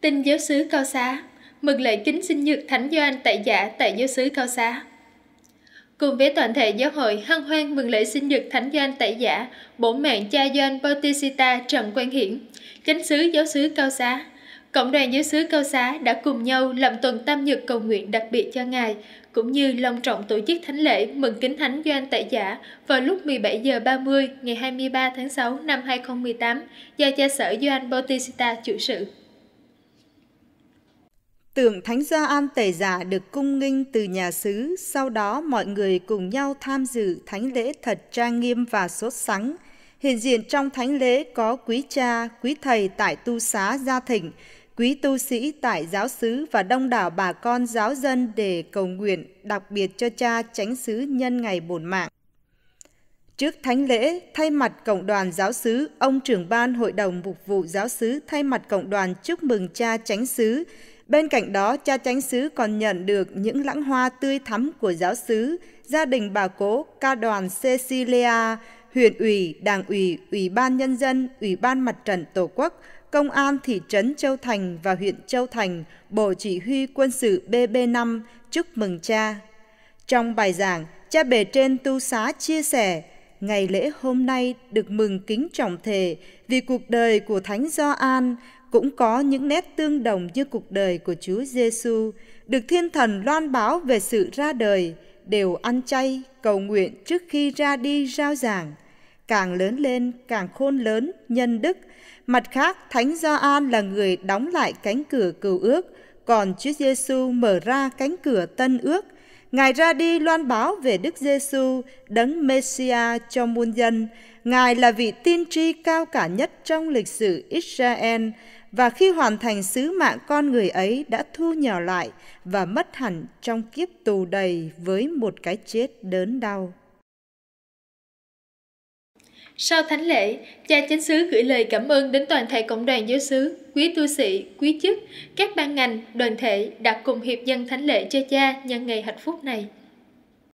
Tin giáo sứ Cao Xá, mừng lễ kính sinh nhật Thánh Doan tại giả tại giáo sứ Cao Xá. Cùng với toàn thể giáo hội hân hoan mừng lễ sinh nhật Thánh Doan tại giả, bổ mạng cha Doan Bautista Trần Quang Hiển, chánh sứ giáo sứ Cao Xá. Cộng đoàn giáo sứ Cao Xá đã cùng nhau làm tuần tam nhật cầu nguyện đặc biệt cho Ngài, cũng như long trọng tổ chức thánh lễ mừng kính thánh Doan tại giả vào lúc 17 giờ 30 ngày 23 tháng 6 năm 2018 do cha sở Doan Bautista chủ sự. Tượng Thánh Gia An Tề Giả được cung nghinh từ nhà sứ sau đó mọi người cùng nhau tham dự thánh lễ thật trang nghiêm và sốt sắng. Hiện diện trong thánh lễ có quý cha, quý thầy tại tu xá Gia Thịnh, quý tu sĩ tại giáo xứ và đông đảo bà con giáo dân để cầu nguyện, đặc biệt cho cha tránh xứ nhân ngày bổn mạng. Trước thánh lễ, thay mặt Cộng đoàn Giáo xứ ông trưởng ban Hội đồng Mục vụ Giáo xứ thay mặt Cộng đoàn chúc mừng cha tránh xứ, Bên cạnh đó, cha chánh xứ còn nhận được những lãng hoa tươi thắm của giáo xứ, gia đình bà cố, ca đoàn Cecilia, huyện ủy, đảng ủy, ủy ban nhân dân, ủy ban mặt trận tổ quốc, công an thị trấn Châu Thành và huyện Châu Thành, Bộ Chỉ huy quân sự BB5 chúc mừng cha. Trong bài giảng, cha bề trên tu xá chia sẻ, ngày lễ hôm nay được mừng kính trọng thể vì cuộc đời của Thánh Gioan cũng có những nét tương đồng như cuộc đời của Chúa Giêsu, được thiên thần loan báo về sự ra đời, đều ăn chay, cầu nguyện trước khi ra đi rao giảng. Càng lớn lên, càng khôn lớn, nhân đức. Mặt khác, Thánh Gioan là người đóng lại cánh cửa cừu ước, còn Chúa Giêsu mở ra cánh cửa tân ước Ngài ra đi loan báo về Đức Giêsu, đấng Messia cho muôn dân. Ngài là vị tiên tri cao cả nhất trong lịch sử Israel và khi hoàn thành sứ mạng con người ấy đã thu nhỏ lại và mất hẳn trong kiếp tù đầy với một cái chết đớn đau. Sau thánh lễ, cha chánh xứ gửi lời cảm ơn đến toàn thể cộng đoàn giáo xứ, quý tu sĩ, quý chức, các ban ngành, đoàn thể đã cùng hiệp dân thánh lễ cho cha nhân ngày hạnh phúc này.